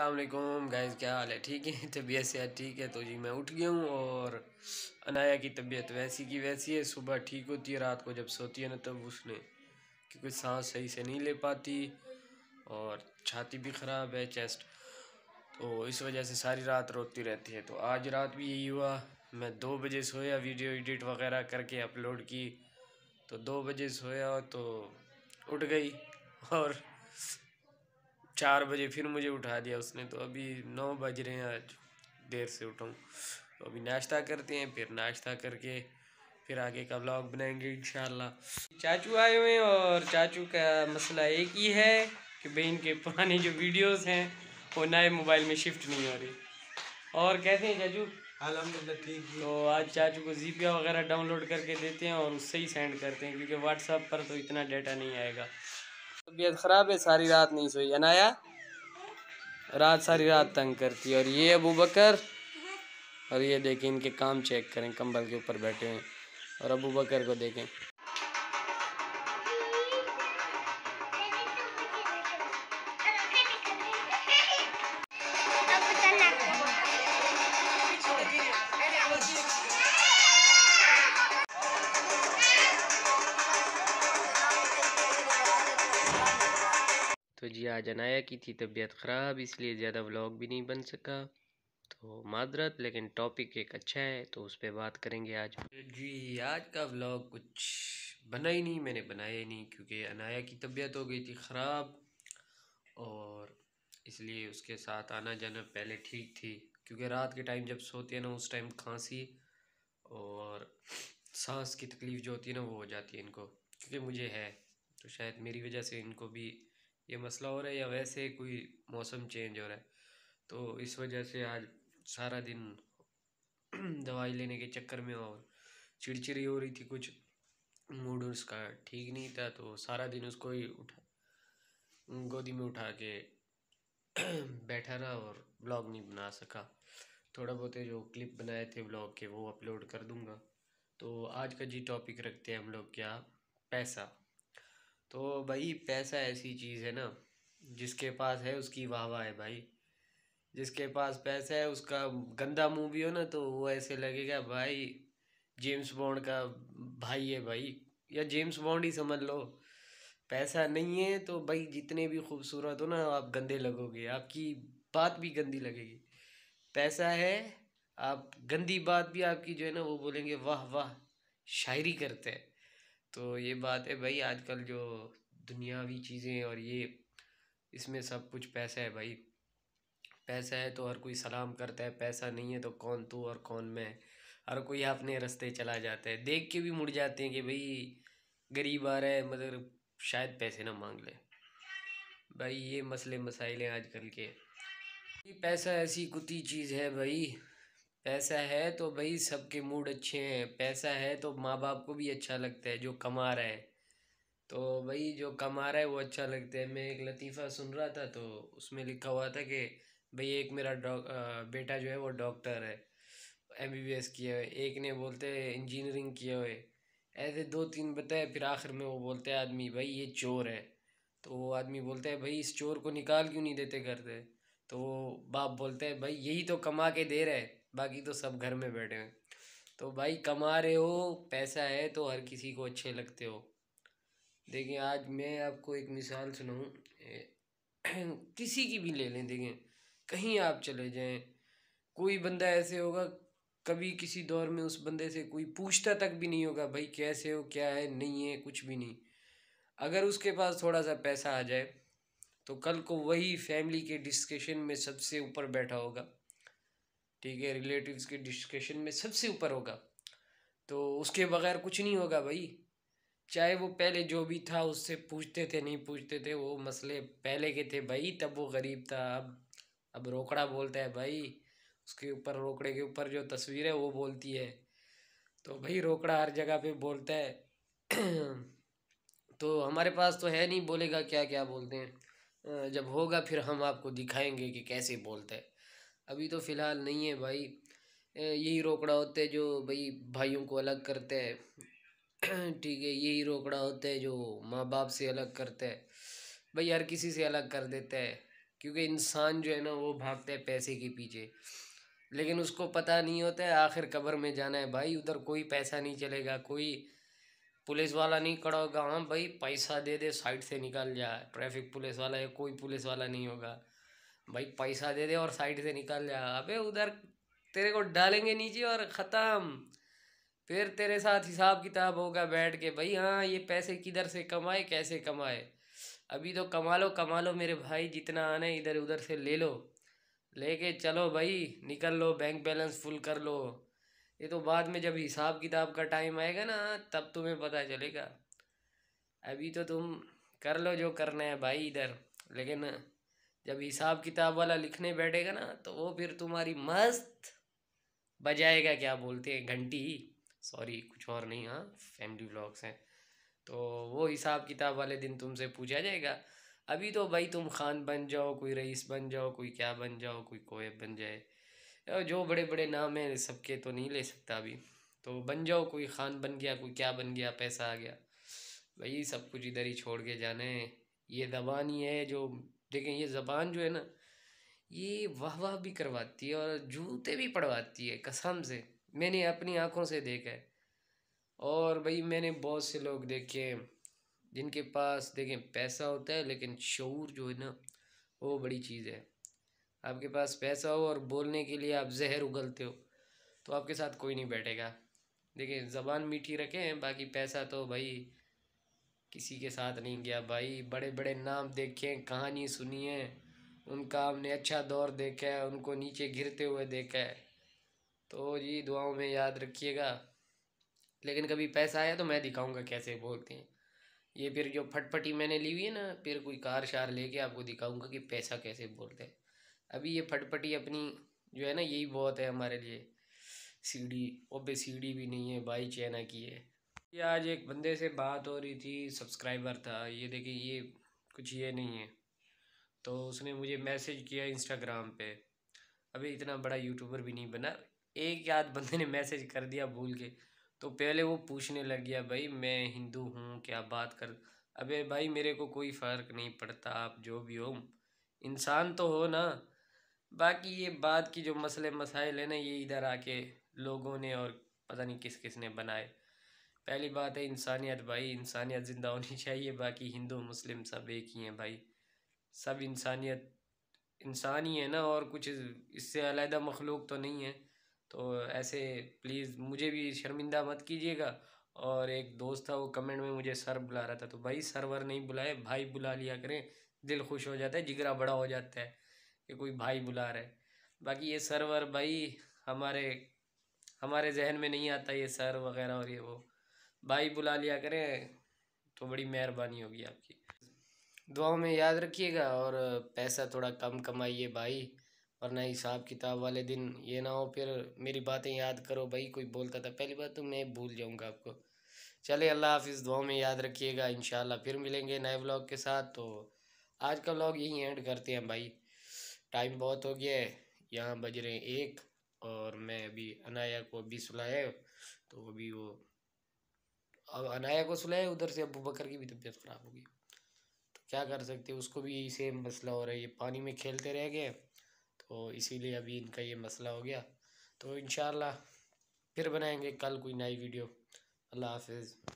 Aslam guys क्या हाल है ठीक है तबीयत से ठीक है तो जी मैं उठ गया हूँ और अनाया की तबीयत वैसी की वैसी है सुबह ठीक होती है रात को जब सोती है ना तब तो उसने क्योंकि सांस सही से नहीं ले पाती और छाती भी ख़राब है चेस्ट तो इस वजह से सारी रात रोती रहती है तो आज रात भी यही हुआ मैं दो बजे सोया वीडियो एडिट वगैरह करके अपलोड की तो दो बजे सोया तो उठ गई और चार बजे फिर मुझे उठा दिया उसने तो अभी नौ बज रहे हैं आज देर से उठाऊँ तो अभी नाश्ता करते हैं फिर नाश्ता करके फिर आगे का ब्लॉग बनाएंगे इन चाचू आए हुए हैं और चाचू का मसला एक ही है कि भाई इनके पुराने जो वीडियोस हैं वो नए मोबाइल में शिफ्ट नहीं हो रही और कैसे हैं चाचू अलहमदिल्ला ठीक तो आज चाचू को जीपिया वगैरह डाउनलोड करके देते हैं और उससे ही सेंड करते हैं क्योंकि व्हाट्सअप पर तो इतना डाटा नहीं आएगा तबीयत ख़राब है सारी रात नहीं सोई अनाया रात सारी रात तंग करती है और ये अबू बकर और ये देखें इनके काम चेक करें कंबल के ऊपर बैठे हुए और अबू बकर को देखें तो जी आज अनाया की थी तबीयत ख़राब इसलिए ज़्यादा व्लॉग भी नहीं बन सका तो मादरत लेकिन टॉपिक एक अच्छा है तो उस पर बात करेंगे आज जी आज का व्लॉग कुछ बना ही नहीं मैंने बनाया ही नहीं क्योंकि अनाया की तबीयत हो गई थी ख़राब और इसलिए उसके साथ आना जाना पहले ठीक थी क्योंकि रात के टाइम जब सोते हैं ना उस टाइम खांसी और सांस की तकलीफ़ जो होती है ना वो हो जाती है इनको क्योंकि मुझे है तो शायद मेरी वजह से इनको भी ये मसला हो रहा है या वैसे कोई मौसम चेंज हो रहा है तो इस वजह से आज सारा दिन दवाई लेने के चक्कर में और चिड़चिड़ी हो रही थी कुछ मूड उसका ठीक नहीं था तो सारा दिन उसको ही उठा गोदी में उठा के बैठा रहा और ब्लॉग नहीं बना सका थोड़ा बहुत जो क्लिप बनाए थे ब्लॉग के वो अपलोड कर दूंगा तो आज का जी टॉपिक रखते हैं हम लोग क्या पैसा तो भाई पैसा ऐसी चीज़ है ना जिसके पास है उसकी वाह वाह है भाई जिसके पास पैसा है उसका गंदा मुंह भी हो ना तो वो ऐसे लगेगा भाई जेम्स बॉन्ड का भाई है भाई या जेम्स बॉन्ड ही समझ लो पैसा नहीं है तो भाई जितने भी खूबसूरत हो ना आप गंदे लगोगे आपकी बात भी गंदी लगेगी पैसा है आप गंदी बात भी आपकी जो है ना वो बोलेंगे वाह वाह शायरी करते हैं तो ये बात है भाई आजकल जो दुनियावी चीज़ें और ये इसमें सब कुछ पैसा है भाई पैसा है तो हर कोई सलाम करता है पैसा नहीं है तो कौन तू और कौन मैं हर कोई अपने रास्ते चला जाता है देख के भी मुड़ जाते हैं कि भाई गरीब आ रहा है मगर शायद पैसे ना मांग ले भाई ये मसले मसाइल हैं आजकल के पैसा ऐसी कुती चीज़ है भाई पैसा है तो भाई सबके मूड अच्छे हैं पैसा है तो माँ बाप को भी अच्छा लगता है जो कमा रहा है तो भाई जो कमा रहा है वो अच्छा लगता है मैं एक लतीफ़ा सुन रहा था तो उसमें लिखा हुआ था कि भाई एक मेरा बेटा जो है वो डॉक्टर है एम बी बी एस किया हुए एक ने बोलते हैं इंजीनियरिंग किया हुए ऐसे दो तीन बताए फिर आखिर में वो बोलते हैं आदमी भाई ये चोर है तो वो आदमी बोलता है भाई इस चोर को निकाल क्यों नहीं देते करते तो तो बाप बोलते हैं भाई यही तो कमा के दे रहे है बाकी तो सब घर में बैठे हैं तो भाई कमा रहे हो पैसा है तो हर किसी को अच्छे लगते हो देखिए आज मैं आपको एक मिसाल सुनाऊँ किसी की भी ले लें देखें कहीं आप चले जाएं कोई बंदा ऐसे होगा कभी किसी दौर में उस बंदे से कोई पूछता तक भी नहीं होगा भाई कैसे हो क्या है नहीं है कुछ भी नहीं अगर उसके पास थोड़ा सा पैसा आ जाए तो कल को वही फैमिली के डिस्कशन में सबसे ऊपर बैठा होगा ठीक है रिलेटिव्स के डिस्कशन में सबसे ऊपर होगा तो उसके बगैर कुछ नहीं होगा भाई चाहे वो पहले जो भी था उससे पूछते थे नहीं पूछते थे वो मसले पहले के थे भाई तब वो गरीब था अब अब रोकड़ा बोलता है भाई उसके ऊपर रोकड़े के ऊपर जो तस्वीर है वो बोलती है तो भाई रोकड़ा हर जगह पे बोलता है तो हमारे पास तो है नहीं बोलेगा क्या क्या बोलते हैं जब होगा फिर हम आपको दिखाएंगे कि कैसे बोलते हैं अभी तो फ़िलहाल नहीं है भाई यही रोकड़ा होते है जो भाई भाइयों को अलग करते हैं ठीक है यही रोकड़ा होते हैं जो माँ बाप से अलग करते हैं भाई हर किसी से अलग कर देते हैं क्योंकि इंसान जो है ना वो भागते हैं पैसे के पीछे लेकिन उसको पता नहीं होता है आखिर कब्र में जाना है भाई उधर कोई पैसा नहीं चलेगा कोई पुलिस वाला नहीं खड़ा होगा हाँ भाई पैसा दे दे साइड से निकल जा ट्रैफिक पुलिस वाला या कोई पुलिस वाला नहीं होगा भाई पैसा दे दे और साइड से निकल जा अबे उधर तेरे को डालेंगे नीचे और ख़त्म फिर तेरे साथ हिसाब किताब होगा बैठ के भाई हाँ ये पैसे किधर से कमाए कैसे कमाए अभी तो कमा लो कमा लो मेरे भाई जितना आना है इधर उधर से ले लो लेके चलो भाई निकल लो बैंक बैलेंस फुल कर लो ये तो बाद में जब हिसाब किताब का टाइम आएगा ना तब तुम्हें पता चलेगा अभी तो तुम कर लो जो करना है भाई इधर लेकिन जब हिसाब किताब वाला लिखने बैठेगा ना तो वो फिर तुम्हारी मस्त बजाएगा क्या बोलते हैं घंटी सॉरी कुछ और नहीं हाँ फैमिली ब्लॉग्स हैं तो वो हिसाब किताब वाले दिन तुमसे पूछा जाएगा अभी तो भाई तुम खान बन जाओ कोई रईस बन जाओ कोई क्या बन जाओ कोई कोएब बन जाए जो बड़े बड़े नाम हैं सबके तो नहीं ले सकता अभी तो बन जाओ कोई खान बन गया कोई क्या बन गया पैसा आ गया भाई सब कुछ इधर ही छोड़ के जाना है ये दबानी है जो लेकिन ये ज़बान जो है ना ये वाह वाह भी करवाती है और जूते भी पड़वाती है कसम से मैंने अपनी आँखों से देखा है और भाई मैंने बहुत से लोग देखे हैं जिनके पास देखें पैसा होता है लेकिन शूर जो है ना वो बड़ी चीज़ है आपके पास पैसा हो और बोलने के लिए आप जहर उगलते हो तो आपके साथ कोई नहीं बैठेगा देखें ज़बान मीठी रखें बाकी पैसा तो भाई किसी के साथ नहीं गया भाई बड़े बड़े नाम देखे कहानी सुनी है उनका हमने अच्छा दौर देखा है उनको नीचे गिरते हुए देखा है तो जी दुआओं में याद रखिएगा लेकिन कभी पैसा आया तो मैं दिखाऊंगा कैसे बोलते हैं ये फिर जो फटफटी मैंने ली हुई है ना फिर कोई कार शार लेके आपको दिखाऊंगा कि पैसा कैसे बोलते हैं अभी ये फटफटी अपनी जो है ना यही बहुत है हमारे लिए सीढ़ी ओबे सीढ़ी भी नहीं है बाई चैना की है ये आज एक बंदे से बात हो रही थी सब्सक्राइबर था ये देखिए ये कुछ ये नहीं है तो उसने मुझे मैसेज किया इंस्टाग्राम पे अभी इतना बड़ा यूट्यूबर भी नहीं बना एक याद बंदे ने मैसेज कर दिया भूल के तो पहले वो पूछने लग गया भाई मैं हिंदू हूँ क्या बात कर अबे भाई मेरे को कोई फ़र्क नहीं पड़ता आप जो भी हो इंसान तो हो ना बाकी ये बात की जो मसले मसाइल है ना ये इधर आके लोगों ने और पता नहीं किस किस ने बनाए पहली बात है इंसानियत भाई इंसानियत ज़िंदा होनी चाहिए बाकी हिंदू मुस्लिम सब एक ही हैं भाई सब इंसानियत इंसान ही है ना और कुछ इससे अलहदा मखलूक तो नहीं है तो ऐसे प्लीज़ मुझे भी शर्मिंदा मत कीजिएगा और एक दोस्त था वो कमेंट में मुझे सर बुला रहा था तो भाई सरवर नहीं बुलाए भाई बुला लिया करें दिल खुश हो जाता है जिगरा बड़ा हो जाता है कि कोई भाई बुला रहा है बाकी ये सरवर भाई हमारे हमारे जहन में नहीं आता ये सर वगैरह और ये वो भाई बुला लिया करें तो बड़ी मेहरबानी होगी आपकी दुआओं में याद रखिएगा और पैसा थोड़ा कम कमाइए भाई वरना हिसाब किताब वाले दिन ये ना हो फिर मेरी बातें याद करो भाई कोई बोलता था पहली बात तो मैं भूल जाऊँगा आपको चले अल्लाह हाफिज़ दुआओं में याद रखिएगा इन फिर मिलेंगे नए ब्लॉग के साथ तो आज का ब्लॉग यहीं एंड करते हैं भाई टाइम बहुत हो गया है यहाँ बज रहे हैं एक और मैं अभी अनाया को अभी सुलाया तो अभी वो अब अनाया को सुलाया उधर से अबू बकर की भी तबीयत ख़राब हो गई तो क्या कर सकते उसको भी यही सेम मसला हो रहा है ये पानी में खेलते रह गए तो इसीलिए अभी इनका ये मसला हो गया तो इन फिर बनाएंगे कल कोई नई वीडियो अल्लाह हाफिज़